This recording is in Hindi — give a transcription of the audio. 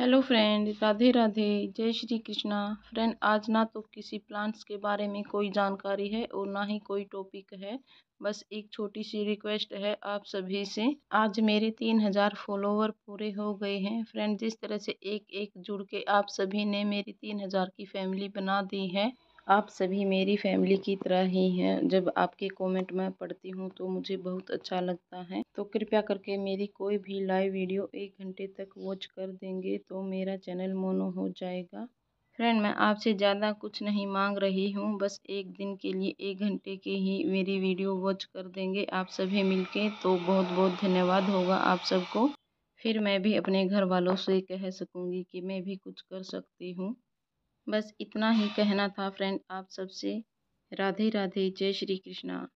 हेलो फ्रेंड राधे राधे जय श्री कृष्णा फ्रेंड आज ना तो किसी प्लांट्स के बारे में कोई जानकारी है और ना ही कोई टॉपिक है बस एक छोटी सी रिक्वेस्ट है आप सभी से आज मेरे तीन हज़ार फॉलोवर पूरे हो गए हैं फ्रेंड जिस तरह से एक एक जुड़ के आप सभी ने मेरी तीन हज़ार की फैमिली बना दी है आप सभी मेरी फैमिली की तरह ही हैं जब आपके कमेंट मैं पढ़ती हूँ तो मुझे बहुत अच्छा लगता है तो कृपया करके मेरी कोई भी लाइव वीडियो एक घंटे तक वॉच कर देंगे तो मेरा चैनल मोनो हो जाएगा फ्रेंड मैं आपसे ज़्यादा कुछ नहीं मांग रही हूँ बस एक दिन के लिए एक घंटे के ही मेरी वीडियो वॉच कर देंगे आप सभी मिल तो बहुत बहुत धन्यवाद होगा आप सबको फिर मैं भी अपने घर वालों से कह सकूँगी कि मैं भी कुछ कर सकती हूँ बस इतना ही कहना था फ्रेंड आप सबसे राधे राधे जय श्री कृष्णा